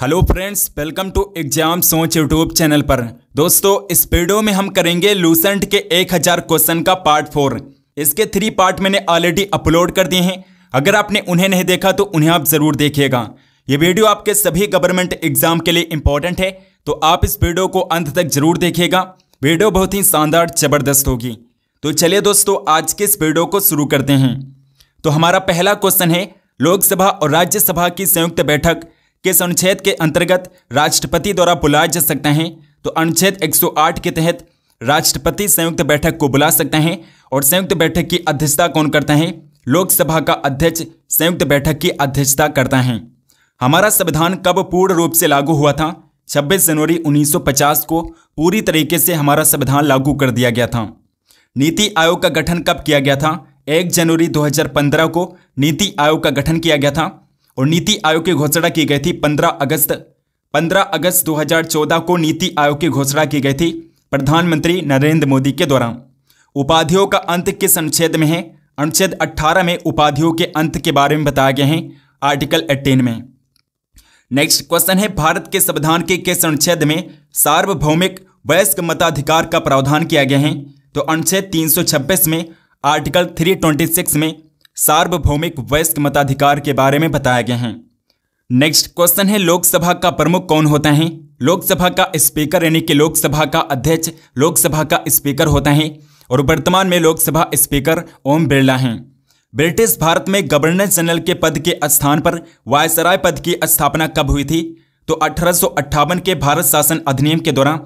hello friends welcome to exam सोच YouTube channel पर दोस्तों इस वीडियो में हम करेंगे लूसेंट के 1000 क्वेश्चन का पार्ट फोर इसके थ्री पार्ट मैंने ऑलरेडी अपलोड कर दिए हैं अगर आपने उन्हें नहीं देखा तो उन्हें आप ज़रूर देखिएगा ये वीडियो आपके सभी गवर्नमेंट एग्जाम के लिए इंपॉर्टेंट है तो आप इस वीडियो को अंत तक जरूर देखिएगा वीडियो बहुत ही शानदार जबरदस्त होगी तो चलिए दोस्तों आज के इस वीडियो को शुरू करते हैं तो हमारा पहला क्वेश्चन है लोकसभा और राज्यसभा की संयुक्त बैठक किस अनुच्छेद के अंतर्गत राष्ट्रपति द्वारा बुलाया जा सकता है तो अनुच्छेद 108 के तहत राष्ट्रपति संयुक्त बैठक को बुला सकता है और संयुक्त बैठक की अध्यक्षता कौन करता है लोकसभा का अध्यक्ष संयुक्त बैठक की अध्यक्षता करता है हमारा संविधान कब पूर्ण रूप से लागू हुआ था 26 जनवरी 1950 को पूरी तरीके से हमारा संविधान लागू कर दिया गया था नीति आयोग का गठन कब किया गया था 1 जनवरी 2015 को नीति आयोग का गठन किया गया था और नीति आयोग की घोषणा की गई थी पंद्रह अगस्त पंद्रह अगस्त 2014 को नीति आयोग की घोषणा की गई थी प्रधानमंत्री नरेंद्र मोदी के दौरान उपाधियों का अंत किस अनुच्छेद में है अनुच्छेद 18 में उपाधियों के अंत के बारे में बताया गया है आर्टिकल 18 में नेक्स्ट क्वेश्चन है भारत के संविधान के किस अनुच्छेद में सार्वभौमिक वयस्क मताधिकार का प्रावधान किया गया है तो अनुच्छेद 326 में आर्टिकल 326 में सार्वभौमिक वयस्क मताधिकार के बारे में बताया गया है नेक्स्ट क्वेश्चन है लोकसभा का प्रमुख कौन होता है लोकसभा का स्पीकर यानी कि लोकसभा का अध्यक्ष लोकसभा का स्पीकर होता है और वर्तमान में लोकसभा स्पीकर ओम बिरला हैं ब्रिटिश भारत में गवर्नर जनरल के पद के स्थान पर वायसराय पद की स्थापना कब हुई थी तो अठारह के भारत शासन अधिनियम के दौरान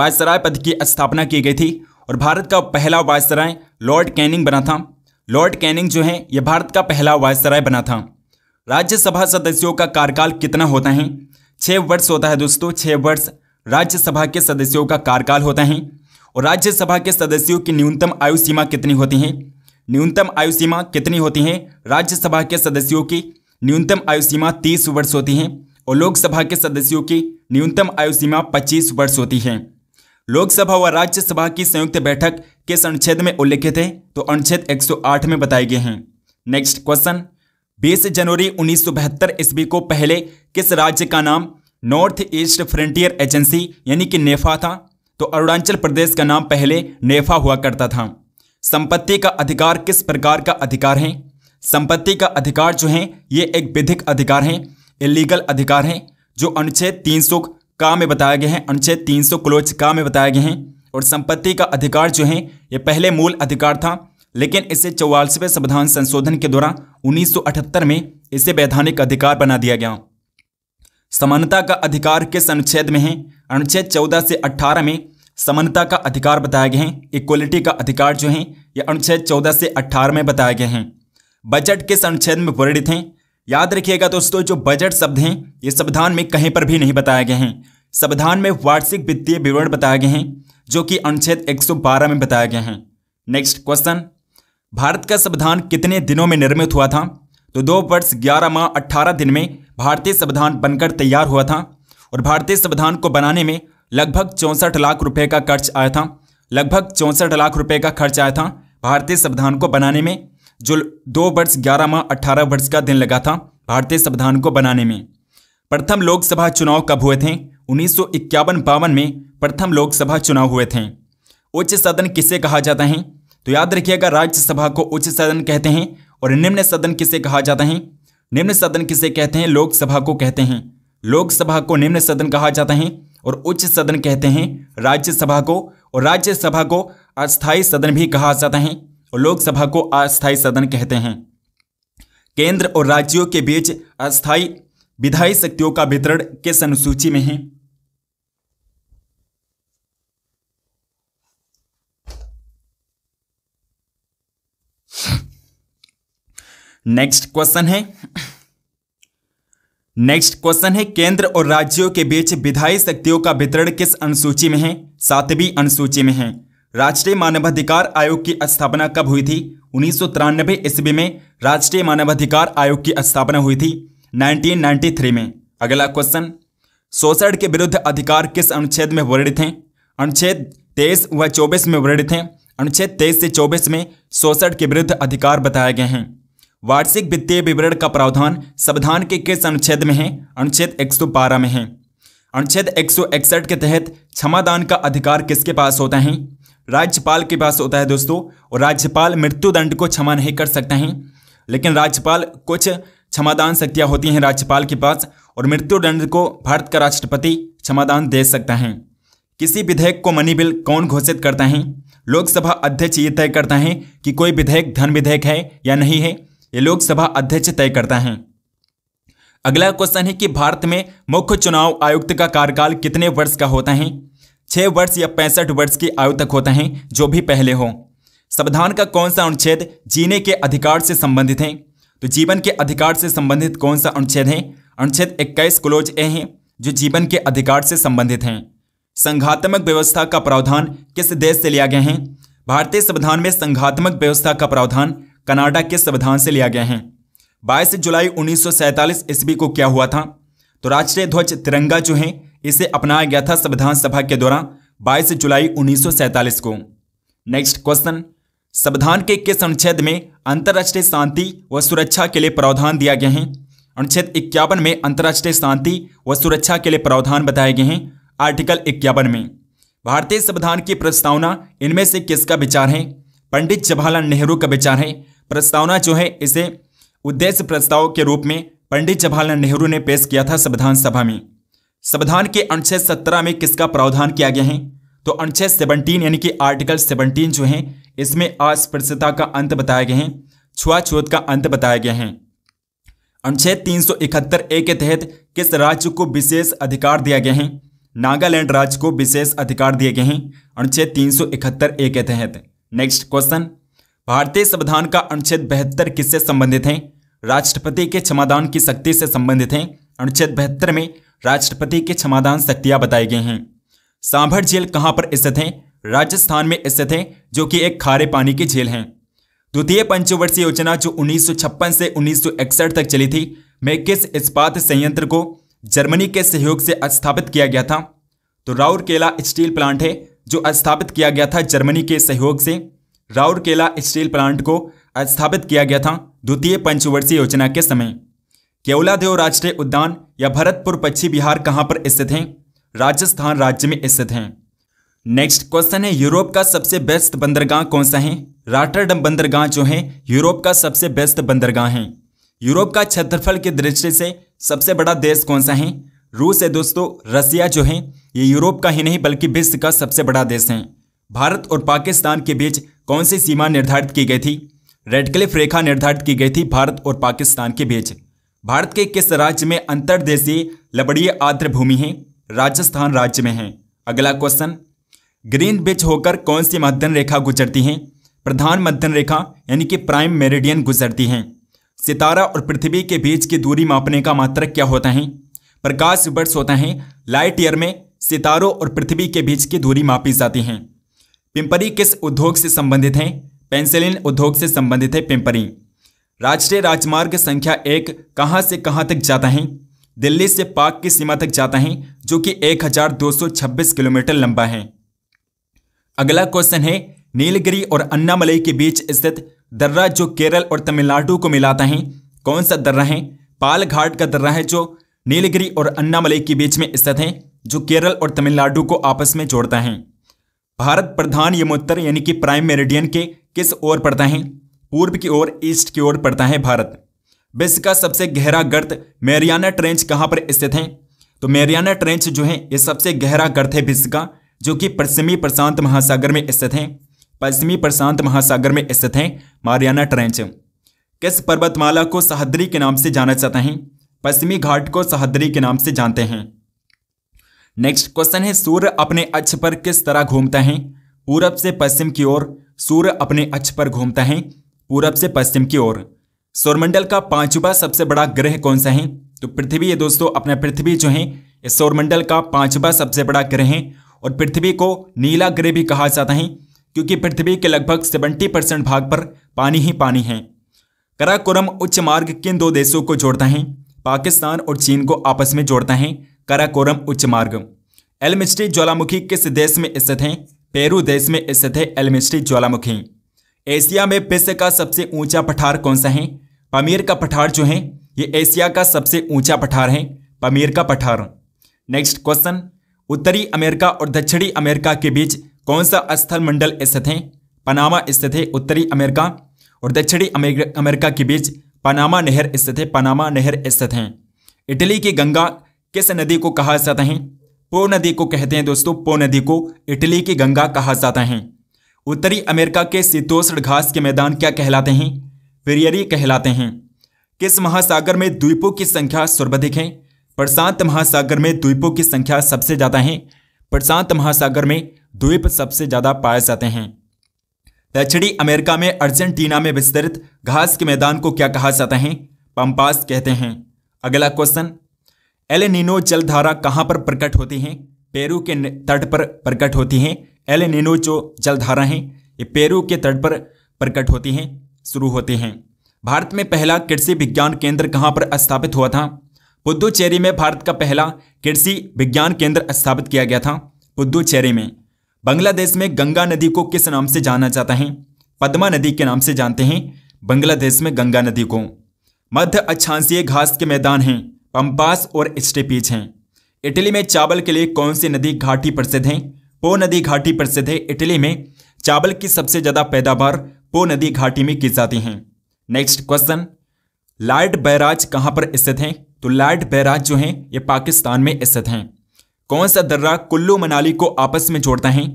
वायसराय पद की स्थापना की गई थी और भारत का पहला वायसराय लॉर्ड कैनिंग बना था लॉर्ड कैनिंग जो है यह भारत का पहला वायसराय बना था राज्यसभा सदस्यों का कार्यकाल कितना होता है छः वर्ष होता है दोस्तों छः वर्ष राज्यसभा के सदस्यों का कार्यकाल होता है और राज्यसभा के सदस्यों की न्यूनतम आयु सीमा कितनी होती है न्यूनतम आयु सीमा कितनी होती है राज्यसभा के सदस्यों की न्यूनतम आयु सीमा तीस वर्ष होती है और लोकसभा के सदस्यों की न्यूनतम आयु सीमा पच्चीस वर्ष होती है लोकसभा व राज्यसभा की संयुक्त बैठक किस अनुच्छेद में उल्लेखित है तो अनुच्छेद 108 में बताए गए हैं नेक्स्ट क्वेश्चन 20 जनवरी बहत्तर ईस्वी को पहले किस राज्य का नाम नॉर्थ ईस्ट फ्रंटियर एजेंसी यानी कि नेफा था तो अरुणाचल प्रदेश का नाम पहले नेफा हुआ करता था संपत्ति का अधिकार किस प्रकार का अधिकार है संपत्ति का अधिकार जो है ये एक विधिक अधिकार है इलीगल अधिकार है जो अनुच्छेद तीन का में बताया गया है अनुच्छेद 300 क्लोज का में बताया गया है और संपत्ति का अधिकार जो है ये पहले मूल अधिकार था लेकिन इसे चौवालसवें संविधान संशोधन के द्वारा 1978 में इसे वैधानिक अधिकार बना दिया गया समानता का अधिकार किस अनुच्छेद में है अनुच्छेद चौदह से अट्ठारह में समानता का अधिकार बताया गया है इक्वलिटी का अधिकार जो है यह अनुच्छेद चौदह से अट्ठारह में बताया गया है बजट किस अनुच्छेद में वर्णित हैं याद रखिएगा दोस्तों जो बजट शब्द हैं ये संविधान में कहीं पर भी नहीं बताए गए हैं संविधान में वार्षिक वित्तीय विवरण बताए गए हैं जो कि अनुच्छेद 112 में बताए गए हैं नेक्स्ट क्वेश्चन भारत का संविधान कितने दिनों में निर्मित हुआ था तो दो वर्ष ग्यारह माह अट्ठारह दिन में भारतीय संविधान बनकर तैयार हुआ था और भारतीय संविधान को बनाने में लगभग चौंसठ लाख रुपए का खर्च आया था लगभग चौंसठ लाख रुपए का खर्च आया था भारतीय संविधान को बनाने में जो दो वर्ष ग्यारह माह अट्ठारह वर्ष का दिन लगा था भारतीय संविधान को बनाने में प्रथम लोकसभा चुनाव कब हुए थे उन्नीस सौ इक्यावन बावन में प्रथम लोकसभा चुनाव हुए थे उच्च सदन किसे कहा जाता है तो याद रखिएगा राज्यसभा को उच्च सदन कहते हैं और निम्न सदन किसे कहा जाता है निम्न सदन किसे कहते हैं लोकसभा को कहते हैं लोकसभा को निम्न सदन कहा जाता है और उच्च सदन कहते हैं राज्यसभा को और राज्यसभा को अस्थायी सदन भी कहा जाता है लोकसभा को अस्थायी सदन कहते हैं केंद्र और राज्यों के बीच अस्थायी विधायी शक्तियों का वितरण किस अनुसूची में है नेक्स्ट क्वेश्चन है नेक्स्ट क्वेश्चन है केंद्र और राज्यों के बीच विधायी शक्तियों का वितरण किस अनुसूची में है सातवीं अनुसूची में है राष्ट्रीय मानवाधिकार आयोग की स्थापना कब हुई थी उन्नीस ईस्वी में राष्ट्रीय मानवाधिकार आयोग की स्थापना हुई थी 1993 में अगला क्वेश्चन शोषण के विरुद्ध अधिकार किस अनुच्छेद में वर्णित हैं अनुच्छेद तेईस व चौबीस में वर्णित हैं अनुच्छेद तेईस से चौबीस में शोषण के विरुद्ध अधिकार बताए गए हैं वार्षिक वित्तीय विवरण का प्रावधान संविधान के किस अनुच्छेद में है अनुच्छेद एक में है अनुच्छेद एक के तहत क्षमादान का अधिकार किसके पास होता है राज्यपाल के पास होता है दोस्तों और राज्यपाल मृत्युदंड को क्षमा नहीं कर सकते हैं लेकिन राज्यपाल कुछ क्षमादान शक्तियाँ होती हैं राज्यपाल के पास और मृत्युदंड को भारत का राष्ट्रपति क्षमादान दे सकता है किसी विधेयक को मनी बिल कौन घोषित करता है लोकसभा अध्यक्ष ये तय करता है कि कोई विधेयक धन विधेयक है या नहीं है ये लोकसभा अध्यक्ष तय करता है अगला क्वेश्चन है कि भारत में मुख्य चुनाव आयुक्त का कार्यकाल कितने वर्ष का होता है छः वर्ष या पैंसठ वर्ष की आयु तक होते हैं जो भी पहले हो संविधान का कौन सा अनुच्छेद जीने के अधिकार से संबंधित है तो जीवन के अधिकार से संबंधित कौन सा अनुच्छेद है अनुच्छेद इक्कीस क्लोज ए हैं जो जीवन के अधिकार से संबंधित हैं संघात्मक व्यवस्था का प्रावधान किस देश से लिया गया है भारतीय संविधान में संघात्मक व्यवस्था का प्रावधान कनाडा के संविधान से लिया गया है 22 जुलाई उन्नीस ईस्वी को क्या हुआ था तो राष्ट्रीय ध्वज तिरंगा जो है इसे अपनाया गया था संविधान सभा के दौरान 22 जुलाई 1947 को नेक्स्ट क्वेश्चन संविधान के किस अनुच्छेद में अंतर्राष्ट्रीय शांति व सुरक्षा के लिए प्रावधान दिया गया है अनुच्छेद इक्यावन में अंतर्राष्ट्रीय शांति व सुरक्षा के लिए प्रावधान बताए गए हैं आर्टिकल इक्यावन में भारतीय संविधान की प्रस्तावना इनमें से किसका विचार है पंडित जवाहरलाल नेहरू का विचार है प्रस्तावना जो है इसे उद्देश्य प्रस्ताव के रूप में पंडित जवाहरलाल नेहरू ने पेश किया था संविधान सभा में संविधान के अनुच्छेद सत्रह में किसका प्रावधान किया गया है तो अनुच्छेद सेवनटीन यानी कि आर्टिकल सेवनटीन जो है इसमें अस्पृश्यता का अंत बताया गया है छुआछूत का अंत बताया गया है अनुच्छेद तीन सौ इकहत्तर ए के तहत किस राज्य को विशेष अधिकार दिया गया है नागालैंड राज्य को विशेष अधिकार दिए गए हैं अनुच्छेद तीन सौ इकहत्तर ए के तहत नेक्स्ट क्वेश्चन भारतीय संविधान का अनुच्छेद बहत्तर किससे संबंधित है राष्ट्रपति के क्षमादान की शक्ति से संबंधित है अनुच्छेद बहत्तर में राष्ट्रपति के क्षमादान शक्तियाँ बताई गई हैं सांभर झील कहाँ पर स्थित है राजस्थान में स्थित है जो कि एक खारे पानी की झील है द्वितीय पंचवर्षीय योजना जो उन्नीस से उन्नीस तक चली थी में किस इस्पात संयंत्र को जर्मनी के सहयोग से स्थापित किया गया था तो राउरकेला स्टील प्लांट है जो स्थापित किया गया था जर्मनी के सहयोग से राउरकेला स्टील प्लांट को स्थापित किया गया था द्वितीय पंचवर्षीय योजना के समय केवलादेव राष्ट्रीय उद्यान या भरतपुर पक्षी बिहार कहाँ पर स्थित हैं राजस्थान राज्य में स्थित हैं नेक्स्ट क्वेश्चन है यूरोप का सबसे बेस्ट बंदरगाह कौन सा है राटरडम बंदरगाह जो है यूरोप का सबसे बेस्ट बंदरगाह है यूरोप का क्षेत्रफल की दृष्टि से सबसे बड़ा देश कौन सा है रूस है दोस्तों रसिया जो है ये यूरोप का ही नहीं बल्कि विश्व का सबसे बड़ा देश है भारत और पाकिस्तान के बीच कौन सी सीमा निर्धारित की गई थी रेडक्लिफ रेखा निर्धारित की गई थी भारत और पाकिस्तान के बीच भारत के किस राज्य में अंतर्देशीय लबड़ीय आर्द्र भूमि है राजस्थान राज्य में है अगला क्वेश्चन ग्रीन बिच होकर कौन सी मध्यम रेखा गुजरती है प्रधान मध्यम रेखा यानी कि प्राइम मेरिडियन गुजरती है सितारा और पृथ्वी के बीच की दूरी मापने का मात्रक क्या होता है प्रकाश वर्ष होता है लाइट ईयर में सितारों और पृथ्वी के बीच की दूरी मापी जाती है पिंपरी किस उद्योग से संबंधित है पेंसिलिन उद्योग से संबंधित है पिंपरी राष्ट्रीय राजमार्ग संख्या एक कहां से कहां तक जाता है दिल्ली से पाक की सीमा तक जाता है जो कि 1226 किलोमीटर लंबा है अगला क्वेश्चन है नीलगिरी और अन्नामलई के बीच स्थित दर्रा जो केरल और तमिलनाडु को मिलाता है कौन सा दर्रा है पालघाट का दर्रा है जो नीलगिरी और अन्नामलई के बीच में स्थित है जो केरल और तमिलनाडु को आपस में जोड़ता है भारत प्रधान यमोत्तर यानी कि प्राइम मेरिडियन के किस ओर पड़ता है पूर्व की ओर ईस्ट की ओर पड़ता है भारत विश्व का सबसे गहरा गर्त मेरियाना ट्रेंच कहाँ पर स्थित है तो मेरियाना ट्रेंच जो है ये सबसे गहरा गर्त है विश्व का जो कि पश्चिमी प्रशांत महासागर में स्थित है पश्चिमी प्रशांत महासागर में स्थित है मारियाना ट्रेंच किस पर्वतमाला को सहद्री के नाम से जाना जाता है पश्चिमी घाट को सहद्री के नाम से जानते हैं नेक्स्ट क्वेश्चन है सूर्य अपने अक्ष पर किस तरह घूमता है पूरब से पश्चिम की ओर सूर्य अपने अक्ष पर घूमता है पूरब से पश्चिम की ओर सौरमंडल का पांचवा सबसे बड़ा ग्रह कौन सा है तो पृथ्वी है दोस्तों अपना पृथ्वी जो है इस सौरमंडल का पांचवा सबसे बड़ा ग्रह है और पृथ्वी को नीला ग्रह भी कहा जाता है क्योंकि पृथ्वी के लगभग सेवेंटी परसेंट भाग पर पानी ही पानी है कराकोरम उच्च मार्ग किन दो देशों को जोड़ता है पाकिस्तान और चीन को आपस में जोड़ता है कराकोरम उच्च मार्ग एलमिस्ट्री ज्वालामुखी किस देश में स्थित है पेरू देश में स्थित है एलमिस्ट्री ज्वालामुखी एशिया में विश्व का सबसे ऊंचा पठार कौन सा है पमीर का पठार जो है ये एशिया का सबसे ऊंचा पठार है पमीर का पठार नेक्स्ट क्वेश्चन उत्तरी अमेरिका और दक्षिणी अमेरिका के बीच कौन सा स्थल मंडल स्थित है पनामा स्थित है उत्तरी अमेरिका और दक्षिणी अमेरिका के बीच पनामा नहर स्थित है पनामा नहर स्थित है इटली की गंगा किस नदी को कहा जाता है पो नदी को कहते हैं दोस्तों पो नदी को इटली की गंगा कहा जाता है उत्तरी अमेरिका के शीतोष्ण घास के मैदान क्या कहलाते हैं वेरियरी कहलाते हैं किस महासागर में द्वीपों की संख्या सर्वाधिक है प्रशांत महासागर में द्वीपों की संख्या सबसे ज़्यादा है प्रशांत महासागर में द्वीप सबसे ज़्यादा पाए जाते हैं दक्षिणी अमेरिका में अर्जेंटीना में विस्तृत घास के मैदान को क्या कहा जाता है पंपास कहते हैं अगला क्वेश्चन एलेनिनो जलधारा कहाँ पर प्रकट होती है पेरू के तट पर प्रकट होती है एल नीनो जो जलधारा हैं ये पेरू के तट पर प्रकट होती हैं शुरू होते हैं भारत में पहला कृषि विज्ञान केंद्र कहाँ पर स्थापित हुआ था पुद्दुचेरी में भारत का पहला कृषि विज्ञान केंद्र स्थापित किया गया था पुद्दुचेरी में बांग्लादेश में गंगा नदी को किस नाम से जाना जाता है पद्मा नदी के नाम से जानते हैं बांग्लादेश में गंगा नदी को मध्य अच्छांसीय घास के मैदान हैं पंपास और स्टेपीच हैं इटली में चावल के लिए कौन सी नदी घाटी प्रसिद्ध हैं पो नदी घाटी प्रसिद्ध है इटली में चावल की सबसे ज्यादा पैदावार पो नदी घाटी में की जाती है नेक्स्ट क्वेश्चन लार्ड बैराज कहाँ पर स्थित हैं तो लॉर्ड बैराज जो हैं ये पाकिस्तान में स्थित हैं कौन सा दर्रा कुल्लू मनाली को आपस में जोड़ता है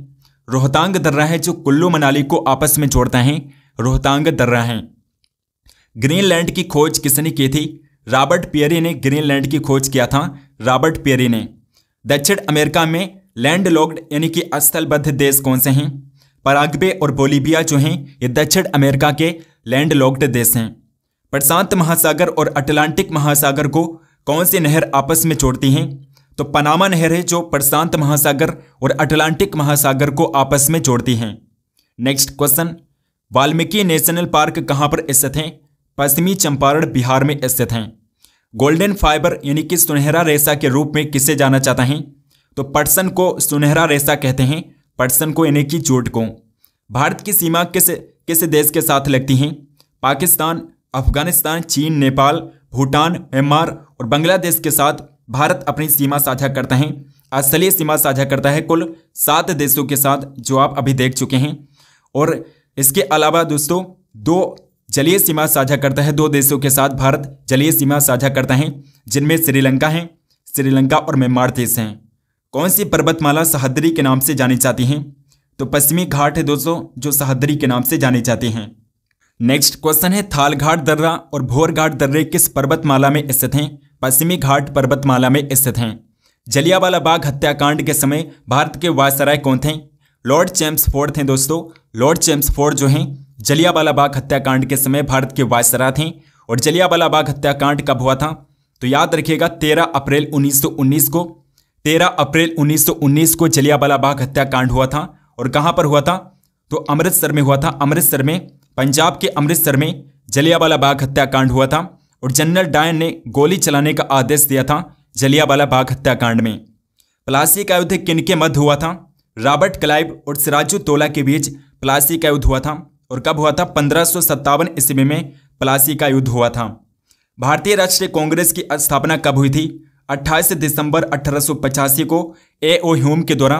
रोहतांग दर्रा है जो कुल्लू मनाली को आपस में जोड़ता है रोहतांग दर्रा है ग्रीनलैंड की खोज किसने की थी रॉबर्ट पियरी ने ग्रीनलैंड की खोज किया था रॉबर्ट पियरी ने दक्षिण अमेरिका में लैंडलॉक्ड यानी कि अस्थलबद्ध देश कौन से हैं पराग्वे और बोलीबिया जो हैं ये दक्षिण अमेरिका के लैंडलॉक्ड देश हैं प्रशांत महासागर और अटलांटिक महासागर को कौन सी नहर आपस में जोड़ती हैं तो पनामा नहर है जो प्रशांत महासागर और अटलांटिक महासागर को आपस में जोड़ती हैं next question Valmiki national park कहाँ पर स्थित हैं पश्चिमी चंपारण बिहार में स्थित हैं गोल्डन फाइबर यानी कि सुनहरा रेशा के रूप में किसे जाना चाहता है तो पटसन को सुनहरा रेशा कहते हैं पटसन को यानी कि जूट को भारत की सीमा किस किस देश के साथ लगती हैं पाकिस्तान अफगानिस्तान चीन नेपाल भूटान म्यांमार और बांग्लादेश के साथ भारत अपनी सीमा साझा करता है असली सीमा साझा करता है कुल सात देशों के साथ जो आप अभी देख चुके हैं और इसके अलावा दोस्तों दो जलीय सीमा साझा करता है दो देशों के साथ भारत जलीय सीमा साझा करता है जिनमें श्रीलंका है श्रीलंका और म्यांमार देश हैं कौन सी पर्वतमाला सहद्री के नाम से जानी जाती हैं तो पश्चिमी घाट है दोस्तों जो सहद्री के नाम से जाने जाते हैं नेक्स्ट क्वेश्चन है थाल घाट दर्रा और भोर घाट दर्रे किस पर्वतमाला में स्थित हैं पश्चिमी घाट पर्वतमाला में स्थित हैं जलियावाला बाग हत्याकांड के समय भारत के वायसराय कौन थे लॉर्ड चैम्स फोर्ड थे दोस्तों लॉर्ड चैम्स फोर्ड जो हैं जलियावाला बाग हत्याकांड के समय भारत के वायसराय थे और जलियावाला बाग हत्याकांड कब हुआ था तो याद रखिएगा तेरह अप्रैल 1919 को तेरह अप्रैल 1919 को जलियावाला बाग हत्याकांड हुआ था और कहां पर हुआ था तो अमृतसर में हुआ था अमृतसर में पंजाब के अमृतसर में जलियावाला बाग हत्याकांड हुआ था और जनरल डायन ने गोली चलाने का आदेश दिया था जलियावाला बाग हत्याकांड में प्लासी का युद्ध किन के मध्य हुआ था रॉबर्ट क्लाइव और सिराजू तोला के बीच प्लासी का युद्ध हुआ था और कब हुआ था पंद्रह ईस्वी में प्लासी का युद्ध हुआ था भारतीय राष्ट्रीय कांग्रेस की स्थापना कब हुई थी 28 दिसंबर अठारह को ए ओ ह्यूम के द्वारा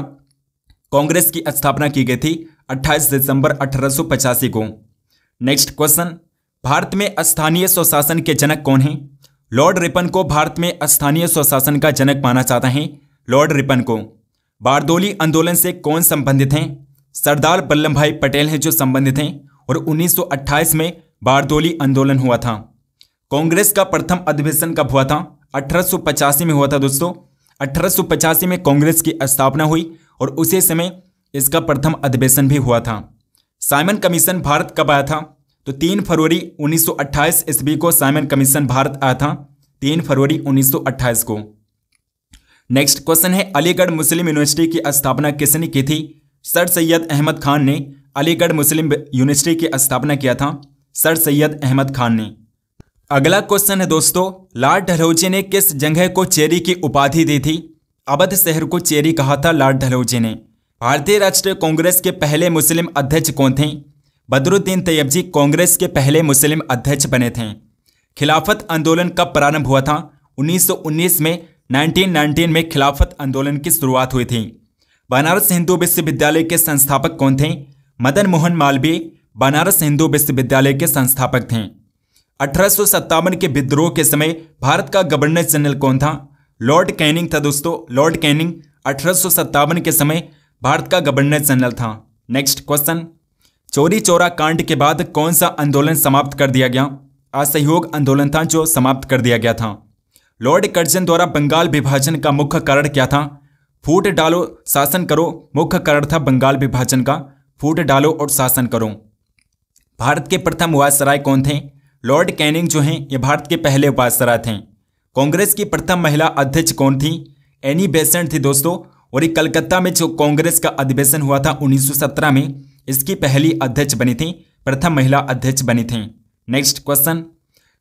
कांग्रेस की स्थापना की गई थी 28 दिसंबर अठारह को नेक्स्ट क्वेश्चन भारत में स्थानीय स्वशासन के जनक कौन हैं लॉर्ड रिपन को भारत में स्थानीय स्वशासन का जनक माना जाता है लॉर्ड रिपन को बारदोली आंदोलन से कौन संबंधित हैं सरदार वल्लभ भाई पटेल हैं जो संबंधित हैं और 1928 में बारदोली आंदोलन हुआ था कांग्रेस का प्रथम अधिवेशन कब हुआ था अठारह में हुआ था दोस्तों अठारह में कांग्रेस की स्थापना हुई और उसी समय इसका प्रथम अधिवेशन भी हुआ था साइमन कमीशन भारत कब आया था तो तीन फरवरी 1928 ईस्वी को साइमन कमीशन भारत आया था तीन फरवरी 1928 को नेक्स्ट क्वेश्चन है अलीगढ़ मुस्लिम यूनिवर्सिटी की स्थापना किसने की थी सर सैयद अहमद खान ने अलीगढ़ मुस्लिम यूनिवर्सिटी की स्थापना किया था सर सैयद अहमद खान ने अगला क्वेश्चन है दोस्तों लॉर्ड डलहौजी ने किस जगह को चेरी की उपाधि दी थी अवध शहर को चेरी कहा था लॉर्ड डलहौजी ने भारतीय राष्ट्रीय कांग्रेस के पहले मुस्लिम अध्यक्ष कौन थे बदरुद्दीन तैयब जी कांग्रेस के पहले मुस्लिम अध्यक्ष बने थे खिलाफत आंदोलन कब प्रारंभ हुआ था 1919 में 1919 में खिलाफत आंदोलन की शुरुआत हुई थी बनारस हिंदू विश्वविद्यालय के संस्थापक कौन थे मदन मोहन मालवीय बनारस हिंदू विश्वविद्यालय के संस्थापक थे अठारह के विद्रोह के समय भारत का गवर्नर जनरल कौन था लॉर्ड कैनिंग था दोस्तों लॉर्ड कैनिंग अठारह के समय भारत का गवर्नर जनरल था नेक्स्ट क्वेश्चन चोरी चोरा कांड के बाद कौन सा आंदोलन समाप्त कर दिया गया असहयोग आंदोलन था जो समाप्त कर दिया गया था लॉर्ड कर्जन द्वारा बंगाल विभाजन का मुख्य कारण क्या था फूट डालो शासन करो मुख्य कारण था बंगाल विभाजन का फूट डालो और शासन करो भारत के प्रथम वायसराय कौन थे लॉर्ड कैनिंग जो हैं ये भारत के पहले उपासरा थे कांग्रेस की प्रथम महिला अध्यक्ष कौन थी एनी बेसेंट थी दोस्तों और ये कलकत्ता में जो कांग्रेस का अधिवेशन हुआ था 1917 में इसकी पहली अध्यक्ष बनी थी प्रथम महिला अध्यक्ष बनी थी नेक्स्ट क्वेश्चन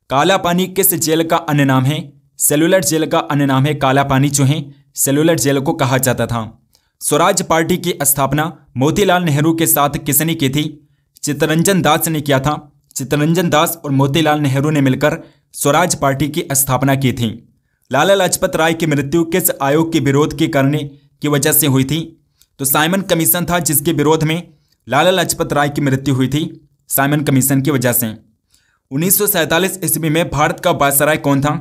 काला पानी किस जेल का अन्य नाम है सेलुलर जेल का अन्य नाम है काला पानी जो है सेलुलर जेल को कहा जाता था स्वराज पार्टी की स्थापना मोतीलाल नेहरू के साथ किसने की थी चितरंजन दास ने किया था चित्तरंजन दास और मोतीलाल नेहरू ने मिलकर स्वराज पार्टी की स्थापना की थी लाला लाजपत राय की मृत्यु किस आयोग के विरोध के करने की वजह से हुई थी तो साइमन कमीशन था जिसके विरोध में लाला लाजपत राय की मृत्यु हुई थी साइमन कमीशन की वजह से उन्नीस ईस्वी में भारत का बासराय कौन था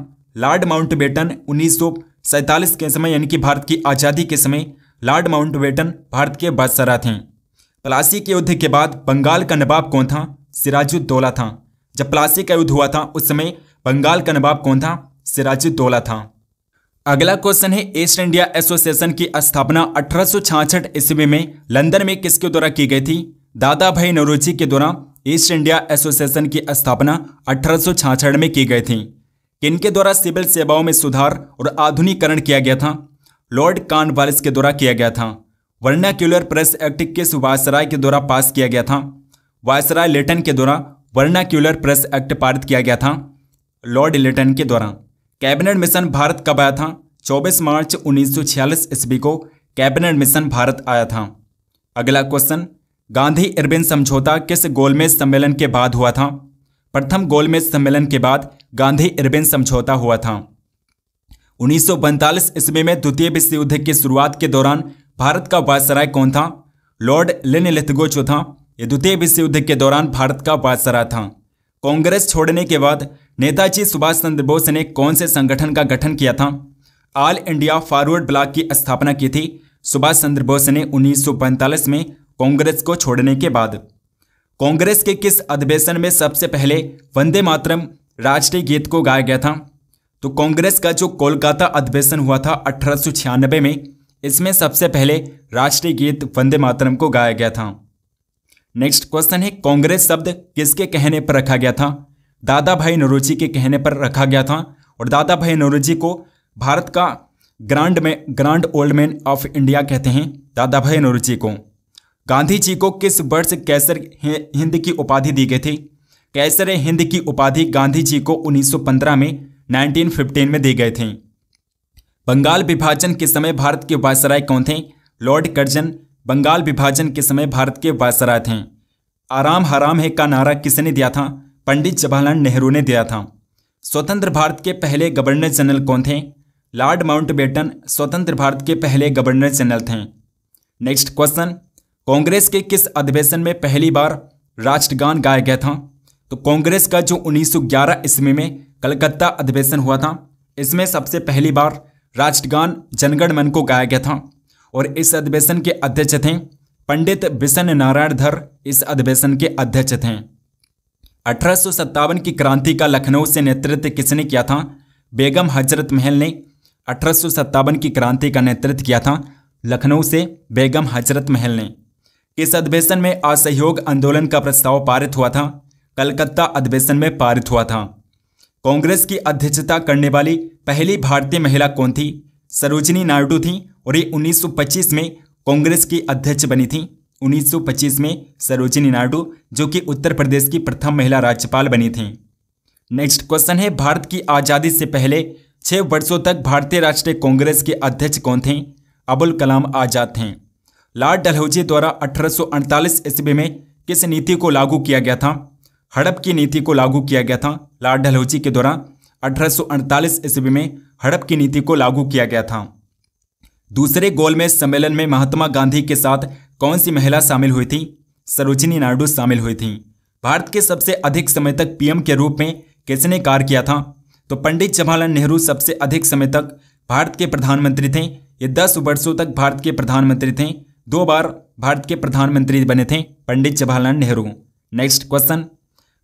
लॉर्ड माउंटबेटन उन्नीस के समय यानी कि भारत की आज़ादी के समय लॉर्ड माउंटबेटन भारत के बादशराय थे पलासी के युद्ध के बाद बंगाल का नवाब कौन था सिराजुद्दौला था जब प्लासी का युद्ध हुआ था उस समय बंगाल का नवाब कौन था सिराजुद्दौला था अगला क्वेश्चन है ईस्ट इंडिया एसोसिएशन की स्थापना अठारह ईस्वी में लंदन में किसके द्वारा की गई थी दादा भाई नरोजी के द्वारा ईस्ट इंडिया एसोसिएशन की स्थापना अठारह में की गई थी किनके द्वारा सिविल सेवाओं में सुधार और आधुनिकरण किया गया था लॉर्ड कान के द्वारा किया गया था वर्नाक्यूलर प्रेस एक्ट किस वायसराय के द्वारा पास किया गया था वायसराय लेटन के द्वारा वर्नाक्यूलर प्रेस एक्ट पारित किया गया था लॉर्ड लेटन के द्वारा कैबिनेट मिशन भारत कब आया था 24 मार्च 1946 ईस्वी को कैबिनेट मिशन भारत आया था अगला क्वेश्चन गांधी इरबिन समझौता किस गोलमेज सम्मेलन के बाद हुआ था प्रथम गोलमेज सम्मेलन के बाद गांधी इरबिन समझौता हुआ था उन्नीस ईस्वी में द्वितीय विश्व युद्ध की शुरुआत के दौरान भारत का वायसराय कौन था लॉर्ड लिन लिथगो जो था यह द्वितीय विश्व युद्ध के दौरान भारत का बादशाह था कांग्रेस छोड़ने के बाद नेताजी सुभाष चंद्र बोस ने कौन से संगठन का गठन किया था ऑल इंडिया फॉरवर्ड ब्लॉक की स्थापना की थी सुभाष चंद्र बोस ने उन्नीस में कांग्रेस को छोड़ने के बाद कांग्रेस के किस अधिवेशन में सबसे पहले वंदे मातरम राष्ट्रीय गीत को गाया गया था तो कांग्रेस का जो कोलकाता अधिवेशन हुआ था अठारह में इसमें सबसे पहले राष्ट्रीय गीत वंदे मातरम को गाया गया था नेक्स्ट क्वेश्चन है कांग्रेस शब्द किसके कहने पर रखा गया था दादा भाई नरोजी के कहने पर रखा गया था और दादा भाई नरोजी को भारत का ग्रांड में grand old man of India कहते हैं दादा भाई नरोजी को गांधी जी को किस वर्ष कैसर हिंद की उपाधि दी गई थी कैसर हिंद की उपाधि गांधी जी को 1915 में 1915 में दी गए थे बंगाल विभाजन के समय भारत के वायसराय कौन थे लॉर्ड कर्जन बंगाल विभाजन के समय भारत के वायसराय थे आराम हराम है का नारा किसने दिया था पंडित जवाहरलाल नेहरू ने दिया था स्वतंत्र भारत के पहले गवर्नर जनरल कौन थे लॉर्ड माउंटबेटन स्वतंत्र भारत के पहले गवर्नर जनरल थे नेक्स्ट क्वेश्चन कांग्रेस के किस अधिवेशन में पहली बार राष्ट्रगान गाया गया था तो कांग्रेस का जो 1911 ईस्वी में कलकत्ता अधिवेशन हुआ था इसमें सबसे पहली बार राष्ट्रगान जनगण मन को गाया गया था और इस अधिवेशन के अध्यक्ष थे पंडित बिशन नारायण धर इस अधिवेशन के अध्यक्ष थे अठारह की क्रांति का लखनऊ से नेतृत्व किसने किया था बेगम हजरत महल ने अठारह की क्रांति का नेतृत्व किया था लखनऊ से बेगम हजरत महल ने इस अधिवेशन में असहयोग आंदोलन का प्रस्ताव पारित हुआ था कलकत्ता अधिवेशन में पारित हुआ था कांग्रेस की अध्यक्षता करने वाली पहली भारतीय महिला कौन थी सरोजनी नायडू थी और ये 1925 में कांग्रेस की अध्यक्ष बनी थी 1925 में सरोजिनी नायडू जो कि उत्तर प्रदेश की प्रथम महिला राज्यपाल बनी थी नेक्स्ट क्वेश्चन है भारत की आज़ादी से पहले छः वर्षों तक भारतीय राष्ट्रीय कांग्रेस के अध्यक्ष कौन थे अबुल कलाम आज़ाद थे लाल डलहौजी द्वारा अठारह ईस्वी में किस नीति को लागू किया गया था हड़प की नीति को लागू किया गया था लाल डलहौजी के द्वारा अठारह ईस्वी में हड़प की नीति को लागू किया गया था दूसरे गोलमेज सम्मेलन में महात्मा गांधी के साथ कौन सी महिला शामिल हुई थी सरोजिनी नायडू शामिल हुई थी भारत के सबसे अधिक समय तक पीएम के रूप में किसने कार्य किया था तो पंडित जवाहरलाल नेहरू सबसे अधिक समय तक भारत के प्रधानमंत्री थे ये दस वर्षों तक भारत के प्रधानमंत्री थे दो बार भारत के प्रधानमंत्री बने थे पंडित जवाहरलाल नेहरू नेक्स्ट क्वेश्चन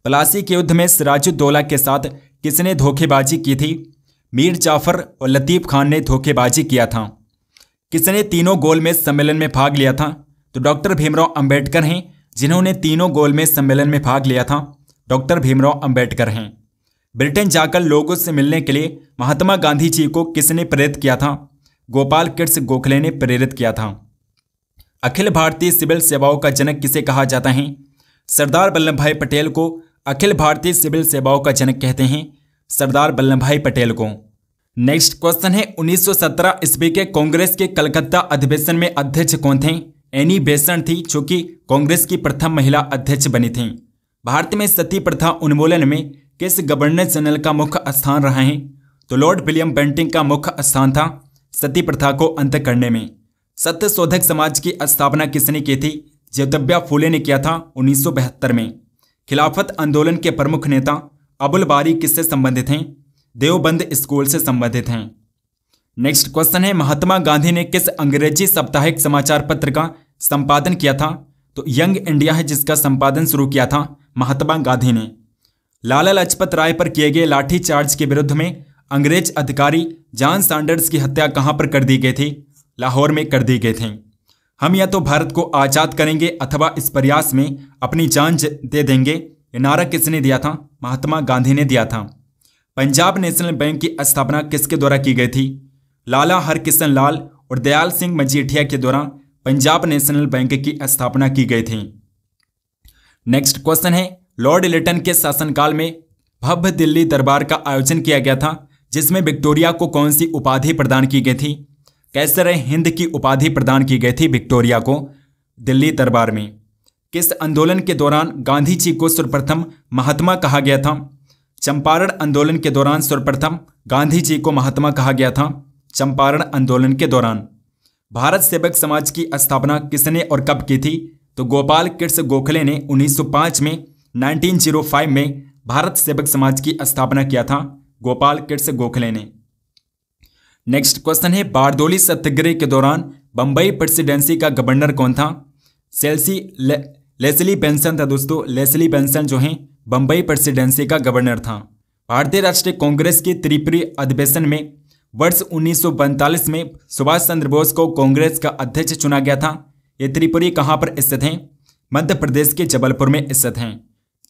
प्लासी के युद्ध में सिराजुद्दौला के साथ किसने धोखेबाजी की थी मीर जाफर और लतीफ़ खान ने धोखेबाजी किया था किसने तीनों गोल में सम्मेलन में भाग लिया था तो डॉक्टर भीमराव अंबेडकर हैं जिन्होंने तीनों गोल में सम्मेलन में भाग लिया था डॉक्टर भीमराव अंबेडकर हैं ब्रिटेन जाकर लोगों से मिलने के लिए महात्मा गांधी जी को किसने प्रेरित किया था गोपाल कृष्ण गोखले ने प्रेरित किया था अखिल भारतीय सिविल सेवाओं का जनक किसे कहा जाता है सरदार वल्लभ भाई पटेल को अखिल भारतीय सिविल सेवाओं का जनक कहते हैं सरदार वल्लभ भाई पटेल को नेक्स्ट क्वेश्चन है 1917 ईस्वी के कांग्रेस के कलकत्ता अधिवेशन में अध्यक्ष कौन थे एनी बेसन e थी जो कि कांग्रेस की प्रथम महिला अध्यक्ष बनी थी भारत में सती प्रथा उन्मूलन में किस गवर्नर जनरल का मुख्य स्थान रहा है तो लॉर्ड विलियम बेंटिंग का मुख्य स्थान था सती प्रथा को अंत करने में सत्य शोधक समाज की स्थापना किसने की थी जयदव्या फूले ने किया था उन्नीस में खिलाफत आंदोलन के प्रमुख नेता अबुल बारी किससे संबंधित हैं देवबंद स्कूल से संबंधित हैं नेक्स्ट क्वेश्चन है महात्मा गांधी ने किस अंग्रेजी साप्ताहिक समाचार पत्र का संपादन किया था तो यंग इंडिया है जिसका संपादन शुरू किया था महात्मा गांधी ने लाला लाजपत राय पर किए गए लाठीचार्ज के विरुद्ध में अंग्रेज अधिकारी जॉन सैंडर्स की हत्या कहाँ पर कर दी गई थी लाहौर में कर दी गई थी हम या तो भारत को आज़ाद करेंगे अथवा इस प्रयास में अपनी जान दे देंगे ये नारा किसने दिया था महात्मा गांधी ने दिया था पंजाब नेशनल बैंक की स्थापना किसके द्वारा की गई थी लाला हरकिशन लाल और दयाल सिंह मजीठिया के द्वारा पंजाब नेशनल बैंक की स्थापना की गई थी नेक्स्ट क्वेश्चन है लॉर्ड लिटन के शासनकाल में भव्य दिल्ली दरबार का आयोजन किया गया था जिसमें विक्टोरिया को कौन सी उपाधि प्रदान की गई थी कैसे रहे हिंद की उपाधि प्रदान की गई थी विक्टोरिया को दिल्ली दरबार में किस आंदोलन के दौरान गांधी जी को सर्वप्रथम महात्मा कहा गया था चंपारण आंदोलन के दौरान सर्वप्रथम गांधी जी को महात्मा कहा गया था चंपारण आंदोलन के दौरान भारत सेवक समाज की स्थापना किसने और कब की थी तो गोपाल कृष्ण गोखले ने 1905 में 1905 में भारत सेवक समाज की स्थापना किया था गोपाल कृष्ण गोखले ने नेक्स्ट क्वेश्चन है बारदोली सत्याग्रह के दौरान बंबई प्रेसिडेंसी का गवर्नर कौन था सेल्सी ले, लेसली बेंसन था दोस्तों लेसली बेंसन जो हैं बम्बई प्रेसिडेंसी का गवर्नर था भारतीय राष्ट्रीय कांग्रेस के त्रिपुरी अधिवेशन में वर्ष उन्नीस में सुभाष चंद्र बोस को कांग्रेस का अध्यक्ष चुना गया था ये त्रिपुरी कहाँ पर स्थित हैं मध्य प्रदेश के जबलपुर में स्थित हैं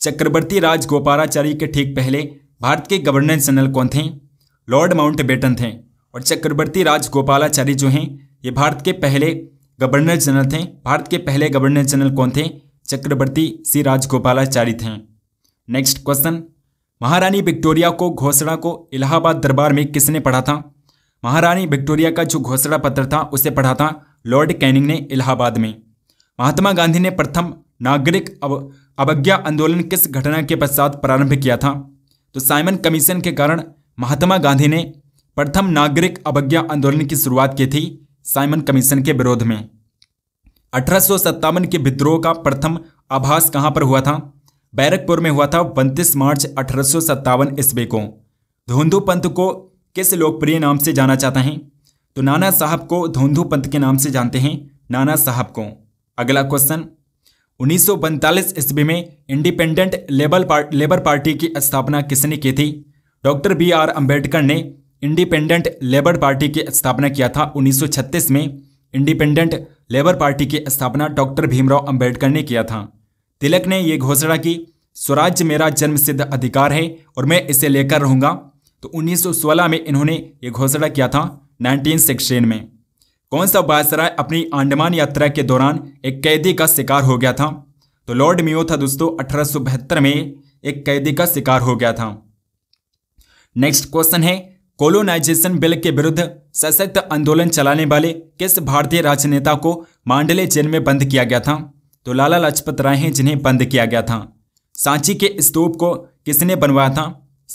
चक्रवर्ती राज के ठीक पहले भारत के गवर्नर जनरल कौन थे लॉर्ड बेटन थे और चक्रवर्ती राज जो हैं ये भारत के पहले गवर्नर जनरल थे भारत के पहले गवर्नर जनरल कौन थे चक्रवर्ती सी राजगोपालाचारी थे नेक्स्ट क्वेश्चन महारानी विक्टोरिया को घोषणा को इलाहाबाद दरबार में किसने पढ़ा था महारानी विक्टोरिया का जो घोषणा पत्र था उसे पढ़ा था लॉर्ड कैनिंग ने इलाहाबाद में महात्मा गांधी ने प्रथम नागरिक अव अवज्ञा आंदोलन किस घटना के पश्चात प्रारंभ किया था तो साइमन कमीशन के कारण महात्मा गांधी ने प्रथम नागरिक अवज्ञा आंदोलन की शुरुआत की थी साइमन कमीशन के विरोध में अठारह के विद्रोह का प्रथम आभास कहाँ पर हुआ था बैरकपुर में हुआ था उनतीस मार्च अठारह ईस्वी को धोंधु पंत को किस लोकप्रिय नाम से जाना जाता है तो नाना साहब को धोंधु पंत के नाम से जानते हैं नाना साहब को अगला क्वेश्चन उन्नीस सौ ईस्वी में इंडिपेंडेंट लेबर लेबर पार्टी की स्थापना किसने की थी डॉक्टर बी आर अम्बेडकर ने इंडिपेंडेंट लेबर पार्टी की स्थापना किया था 1936 में इंडिपेंडेंट लेबर पार्टी की स्थापना डॉक्टर भीमराव अंबेडकर ने किया था तिलक ने यह घोषणा की स्वराज्य मेरा जन्मसिद्ध अधिकार है और मैं इसे लेकर रहूंगा तो 1916 में इन्होंने ये घोषणा किया था 1916 में कौन सा बायसराय अपनी आंडमान यात्रा के दौरान एक कैदी का शिकार हो गया था तो लॉर्ड मियो था दोस्तों अठारह में एक कैदी का शिकार हो गया था नेक्स्ट क्वेश्चन है कोलोनाइजेशन बिल के विरुद्ध सशक्त आंदोलन चलाने वाले किस भारतीय राजनेता को मांडले जेल में बंद किया गया था तो लाला लाजपत राय हैं जिन्हें बंद किया गया था सांची के स्तूप को किसने बनवाया था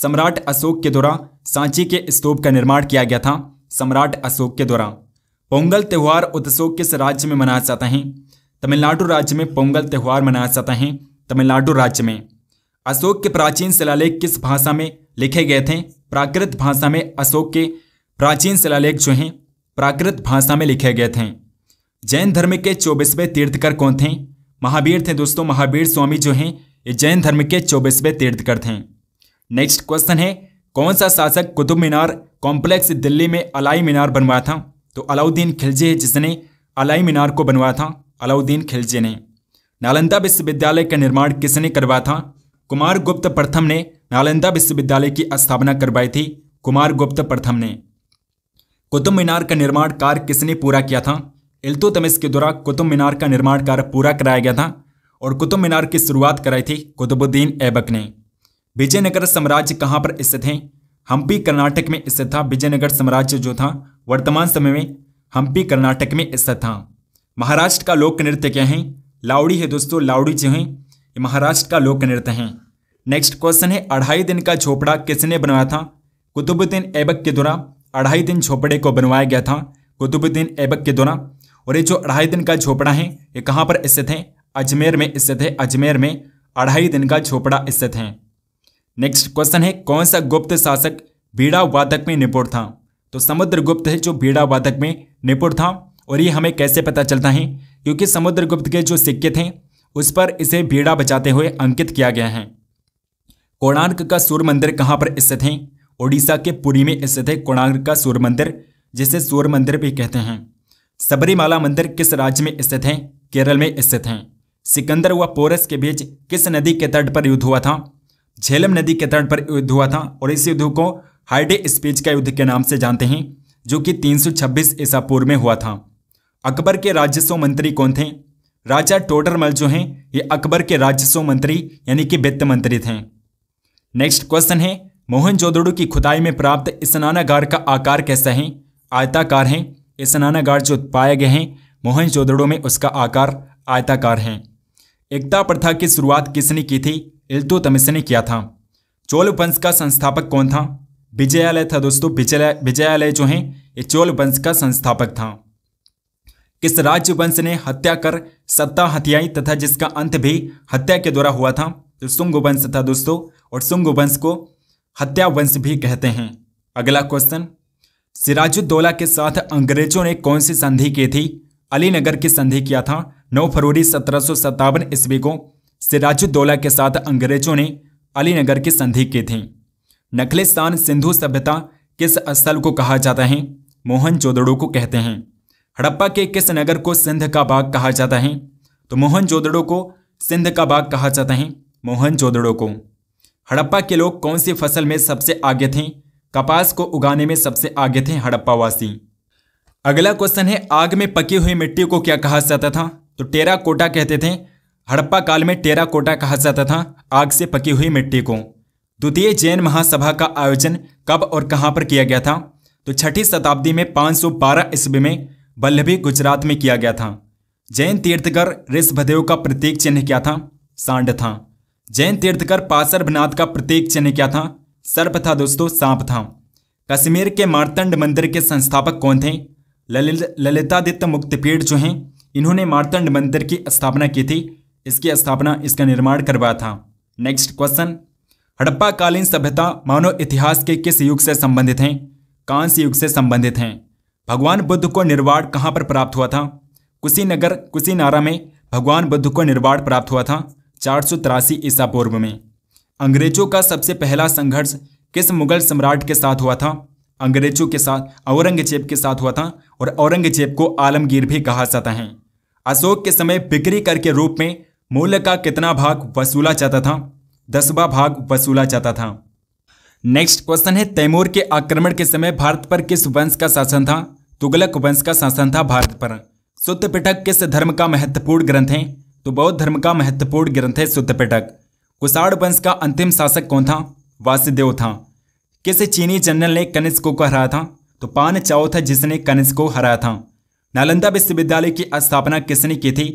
सम्राट अशोक के द्वारा सांची के स्तूप का निर्माण किया गया था सम्राट अशोक के द्वारा पोंगल त्यौहार उत्सव किस राज्य में मनाया जाता है तमिलनाडु राज्य में पोंगल त्यौहार मनाया जाता है तमिलनाडु राज्य में अशोक के प्राचीन शिलालेख किस भाषा में लिखे गए थे प्राकृत भाषा में अशोक के प्राचीन शिलालेख जो हैं प्राकृत भाषा में लिखे गए थे जैन धर्म के चौबीसवें तीर्थकर कौन थे महावीर थे दोस्तों महावीर स्वामी जो हैं ये जैन धर्म के चौबीसवें तीर्थकर थे नेक्स्ट क्वेश्चन है कौन सा शासक कुतुब मीनार कॉम्प्लेक्स दिल्ली में अलाई मीनार बनवाया था तो अलाउद्दीन खिलजी है जिसने अलाई मीनार को बनवाया था अलाउद्दीन खिलजी ने नालंदा विश्वविद्यालय का निर्माण किसने करवाया था कुमार गुप्त प्रथम ने नालंदा विश्वविद्यालय की स्थापना करवाई थी कुमार गुप्त प्रथम ने कुतुब मीनार का निर्माण कार्य किसने पूरा किया था इल्तुतमिस के द्वारा कुतुब मीनार का निर्माण कार्य पूरा कराया गया था और कुतुब मीनार की शुरुआत कराई थी कुतुबुद्दीन ऐबक ने विजयनगर साम्राज्य कहाँ पर स्थित है हम्पी कर्नाटक में स्थित था विजयनगर साम्राज्य जो था वर्तमान समय में हम्पी कर्नाटक में स्थित था महाराष्ट्र का लोक नृत्य क्या है लाउड़ी है दोस्तों लाउड़ी जो है ये महाराष्ट्र का लोक नृत्य है नेक्स्ट क्वेश्चन है अढ़ाई दिन का झोपड़ा किसने बनवाया था कुतुबुद्दीन ऐबक के द्वारा अढ़ाई दिन झोपड़े को बनवाया गया था कुतुबुद्दीन ऐबक के द्वारा और ये जो अढ़ाई दिन का झोपड़ा है ये कहाँ पर स्थित है अजमेर में स्थित है अजमेर में अढ़ाई दिन का झोपड़ा स्थित है नेक्स्ट क्वेश्चन है कौन सा गुप्त शासक बीड़ा वादक में निपुण था तो समुद्रगुप्त है जो बीड़ा वादक में निपुण था और ये हमें कैसे पता चलता है क्योंकि समुद्रगुप्त के जो सिक्के थे उस पर इसे बीड़ा बचाते हुए अंकित किया गया है कोणार्क का सूर्य मंदिर कहाँ पर स्थित है ओडिशा के पुरी में स्थित है कोणार्क का सूर्य मंदिर जिसे सूर्य मंदिर भी कहते हैं सबरीमाला मंदिर किस राज्य में स्थित है केरल में स्थित है सिकंदर व पोरस के बीच किस नदी के तट पर युद्ध हुआ था झेलम नदी के तट पर युद्ध हुआ था और इस युद्ध को हाइडे स्पीच का युद्ध के नाम से जानते हैं जो कि 326 ईसा पूर्व में हुआ था अकबर के राजस्व मंत्री कौन थे राजा टोटरमल जो हैं ये अकबर के राजस्व मंत्री यानी कि वित्त मंत्री थे नेक्स्ट क्वेश्चन है मोहन जोदड़ो की खुदाई में प्राप्त स्नानागार का आकार कैसा है आयताकार है एसनाना गार्ड जो पाए गए हैं मोहन चौधड़ों में उसका आकार आयताकार है एकता प्रथा की शुरुआत किसने की थी इल्तो तमिस ने किया था चोल वंश का संस्थापक कौन था विजयालय था दोस्तों विजयालय जो है ये चोल वंश का संस्थापक था किस राज्य वंश ने हत्या कर सत्ता हथियाई तथा जिसका अंत भी हत्या के द्वारा हुआ था तो शुंग वंश था दोस्तों और शुंग वंश को हत्या वंश भी कहते हैं अगला क्वेश्चन सिराजुद्दौला के साथ अंग्रेजों ने कौन सी संधि की थी अलीनगर की संधि किया था 9 फरवरी सत्रह सौ ईस्वी को सिराजुद्दौला के साथ अंग्रेजों ने अलीनगर की संधि की थी नखलिस्तान सिंधु सभ्यता किस स्थल को कहा जाता है मोहन जोदड़ो को कहते हैं हड़प्पा के किस नगर को सिंध का बाग कहा जाता है तो मोहन जोदड़ो को सिंध का बाग कहा जाता है मोहन जोदड़ो को हड़प्पा के लोग कौन सी फसल में सबसे आगे थे कपास को उगाने में सबसे आगे थे हड़प्पावासी अगला क्वेश्चन है आग में पकी हुई मिट्टी को क्या कहा जाता था तो टेरा कोटा कहते थे हड़प्पा काल में टेरा कोटा कहा जाता था आग से पकी हुई मिट्टी को द्वितीय जैन महासभा का आयोजन कब और कहाँ पर किया गया था तो छठी शताब्दी में 512 सौ ईस्वी में बल्लभी गुजरात में किया गया था जैन तीर्थकर ऋषभदेव का प्रतीक चिन्ह क्या था सांड था जैन तीर्थकर पासरभनाथ का प्रतीक चिन्ह क्या था सर्प था दोस्तों सांप था कश्मीर के मारतंड मंदिर के संस्थापक कौन थे ललितादित्य मुक्तपीठ जो हैं इन्होंने मारतंड मंदिर की स्थापना की थी इसकी स्थापना इसका निर्माण करवाया था नेक्स्ट क्वेश्चन हड़प्पा कालीन सभ्यता मानव इतिहास के किस युग से संबंधित हैं कांस्य युग से संबंधित हैं भगवान बुद्ध को निर्वाण कहाँ पर प्राप्त हुआ था कुशीनगर कुशीनारा में भगवान बुद्ध को निर्वाण प्राप्त हुआ था चार सौ ईसा पूर्व में अंग्रेजों का सबसे पहला संघर्ष किस मुगल सम्राट के साथ हुआ था अंग्रेजों के साथ औरंगजेब के साथ हुआ था और औरंगजेब को आलमगीर भी कहा जाता है अशोक के समय बिक्री कर के रूप में मूल्य का कितना भाग वसूला जाता था दसवा भाग वसूला जाता था नेक्स्ट क्वेश्चन है तैमूर के आक्रमण के समय भारत पर किस वंश का शासन था तुगलक वंश का शासन था भारत पर शुद्ध पिटक किस धर्म का महत्वपूर्ण ग्रंथ है तो बौद्ध धर्म का महत्वपूर्ण ग्रंथ है शुद्ध पिटक कुषाण वंश का अंतिम शासक कौन था वासुदेव था किस चीनी जनरल ने कनिष्क को हराया था तो पान चाओ था जिसने कनिष्क को हराया था नालंदा विश्वविद्यालय की स्थापना किसने की थी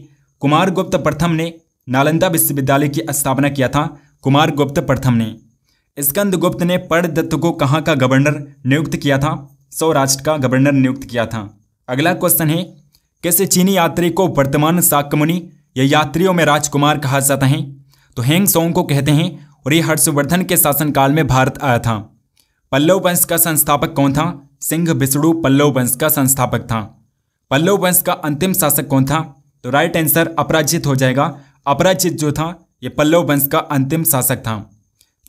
कुमार गुप्त प्रथम ने नालंदा विश्वविद्यालय की स्थापना किया था कुमार गुप्त प्रथम ने स्कंद गुप्त ने पड़दत्त को कहाँ का गवर्नर नियुक्त किया था सौराष्ट्र का गवर्नर नियुक्त किया था अगला क्वेश्चन है कैसे चीनी यात्री को वर्तमान शाकमुनि या यात्रियों में राजकुमार कहा जाता है तो हेंग सोंग को कहते हैं और ये हर्षवर्धन के शासनकाल में भारत आया था पल्लव वंश का संस्थापक कौन था सिंह बिस्ड़ू पल्लव वंश का संस्थापक था पल्लव वंश का अंतिम शासक कौन था तो राइट आंसर अपराजित हो जाएगा अपराजित जो था ये पल्लव वंश का अंतिम शासक था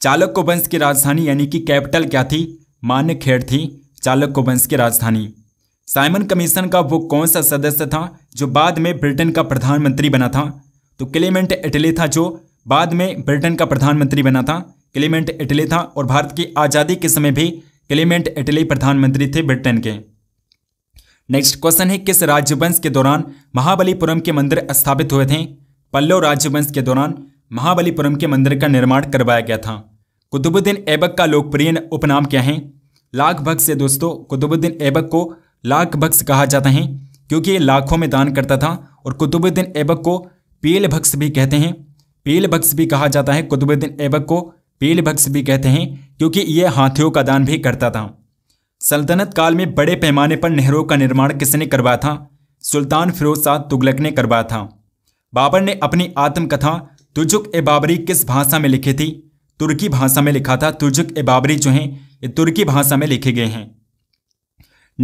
चालक को वंश की राजधानी यानी कि कैपिटल क्या थी मान्य खेड़ थी चालक को वंश की राजधानी साइमन कमीशन का वो कौन सा सदस्य था जो बाद में ब्रिटेन का प्रधानमंत्री बना था तो क्लेमेंट इटली था जो बाद में ब्रिटेन का प्रधानमंत्री बना था क्लीमेंट इटली था और भारत की आज़ादी के समय भी क्लीमेंट इटली प्रधानमंत्री थे ब्रिटेन के नेक्स्ट क्वेश्चन है किस राज्यवंश के दौरान महाबलीपुरम के मंदिर स्थापित हुए थे पल्लव राज्यवंश के दौरान महाबलीपुरम के मंदिर का निर्माण करवाया गया था कुतुबुद्दीन ऐबक का लोकप्रिय उपनाम क्या है लाख भक्स से दोस्तों कुतुबुद्दीन ऐबक को लाख भक्स कहा जाता है क्योंकि ये लाखों में दान करता था और कुतुबुद्दीन ऐबक को पीएल भक्स भी कहते हैं पील भक्स भी कहा जाता है कुतुबुद्दीन ऐबक को पील भक्स भी कहते हैं क्योंकि यह हाथियों का दान भी करता था सल्तनत काल में बड़े पैमाने पर नहरों का निर्माण किसने करवाया था सुल्तान फिरोज शाह तुगलक ने करवाया था बाबर ने अपनी आत्मकथा तुर्जुक ए बाबरी किस भाषा में लिखी थी तुर्की भाषा में लिखा था तुर्जुक ए बाबरी जो हैं ये तुर्की भाषा में लिखे गए हैं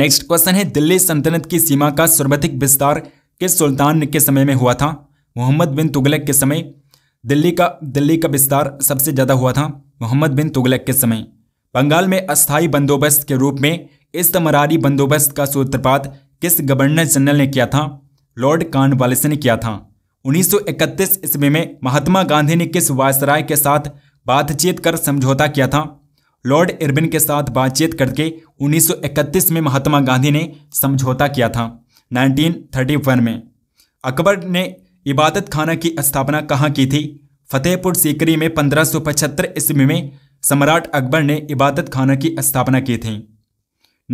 नेक्स्ट क्वेश्चन है दिल्ली सल्तनत की सीमा का सर्वाधिक विस्तार किस सुल्तान के समय में हुआ था मोहम्मद बिन तुगलक के समय दिल्ली का दिल्ली का विस्तार सबसे ज़्यादा हुआ था मोहम्मद बिन तुगलक के समय बंगाल में अस्थायी बंदोबस्त के रूप में इस तमरारी बंदोबस्त का सूत्रपात किस गवर्नर जनरल ने किया था लॉर्ड कान ने किया था 1931 ईस्वी में महात्मा गांधी ने किस वायसराय के साथ बातचीत कर समझौता किया था लॉर्ड इरबिन के साथ बातचीत करके 1931 में महात्मा गांधी ने समझौता किया था 1931 में अकबर ने इबादत खाना की स्थापना कहाँ की थी फतेहपुर सीकरी में 1575 ईस्वी में सम्राट अकबर ने इबादत खाना की स्थापना की थी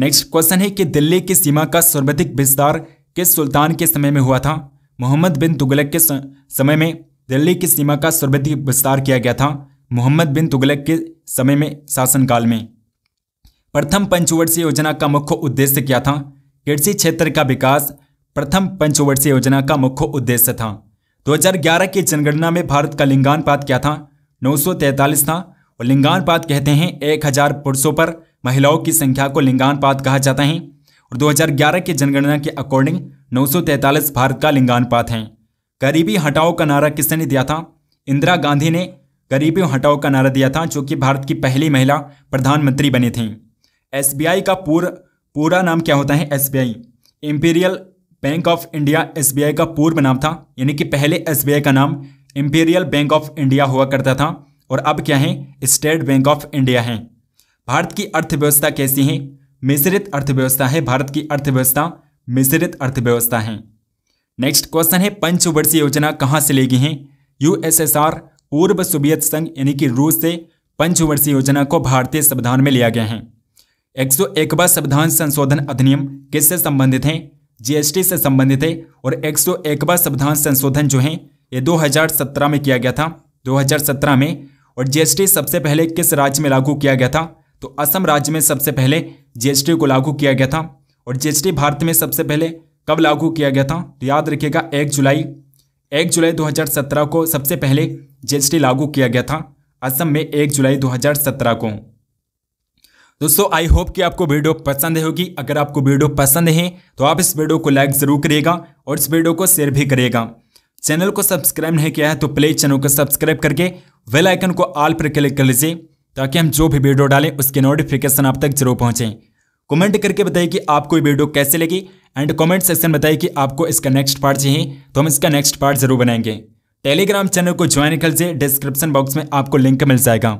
नेक्स्ट क्वेश्चन है कि दिल्ली की सीमा का सर्वाधिक विस्तार किस सुल्तान के समय में हुआ था मोहम्मद बिन तुगलक के समय में दिल्ली की सीमा का सर्वाधिक विस्तार किया गया था मोहम्मद बिन तुगलक के समय में शासनकाल में प्रथम पंचवर्षीय योजना का मुख्य उद्देश्य क्या था कृषि क्षेत्र का विकास प्रथम पंचवर्षीय योजना का मुख्य उद्देश्य था 2011 की जनगणना में भारत का लिंगानुपात क्या था 943 था और लिंगानुपात कहते हैं 1000 पुरुषों पर महिलाओं की संख्या को लिंगानुपात कहा जाता है और 2011 की जनगणना के अकॉर्डिंग 943 भारत का लिंगानुपात है गरीबी हटाओ का नारा किसने दिया था इंदिरा गांधी ने गरीबी हटाओ का नारा दिया था जो कि भारत की पहली महिला प्रधानमंत्री बनी थी एस का पूर, पूरा नाम क्या होता है I Imperial Bank of India SBI का पूर्व नाम था यानी कि पहले एस का नाम इम्पीरियल बैंक ऑफ इंडिया हुआ करता था और अब क्या है स्टेट बैंक ऑफ इंडिया है भारत की अर्थव्यवस्था कैसी है मिश्रित अर्थव्यवस्था है भारत की अर्थव्यवस्था मिश्रित अर्थव्यवस्था है नेक्स्ट क्वेश्चन है पंचवर्षीय योजना कहाँ से ले गई है यूएसएसआर पूर्व सोवियत संघ यानी कि रूस से पंचवर्षीय योजना को भारतीय संविधान में लिया गया है एक सौ संविधान संशोधन अधिनियम किससे संबंधित है जीएसटी से संबंधित है और एक सौ एकवा संविधान संशोधन जो है ये 2017 में किया गया था 2017 में और जीएसटी सबसे पहले किस राज्य में लागू किया गया था तो असम राज्य में सबसे पहले जीएसटी को लागू किया गया था और जीएसटी भारत में सबसे पहले कब लागू किया गया था तो याद रखिएगा एक जुलाई एक जुलाई 2017 को सबसे पहले जीएसटी लागू किया गया था असम में एक जुलाई 2017 को दोस्तों आई होप कि आपको वीडियो पसंद होगी अगर आपको वीडियो पसंद है तो आप इस वीडियो को लाइक ज़रूर करिएगा और इस वीडियो को शेयर भी करिएगा चैनल को सब्सक्राइब नहीं किया है तो प्लीज़ चैनल को सब्सक्राइब करके वेल आइकन को ऑल पर क्लिक कर लीजिए ताकि हम जो भी वीडियो डालें उसके नोटिफिकेशन आप तक जरूर पहुँचें कमेंट करके बताइए कि आपको ये वीडियो कैसे लगी एंड कमेंट सेक्शन बताइए कि आपको इसका नेक्स्ट पार्ट चाहिए तो हम इसका नेक्स्ट पार्ट जरूर बनाएंगे टेलीग्राम चैनल को ज्वाइन कर लीजिए डिस्क्रिप्शन बॉक्स में आपको लिंक मिल जाएगा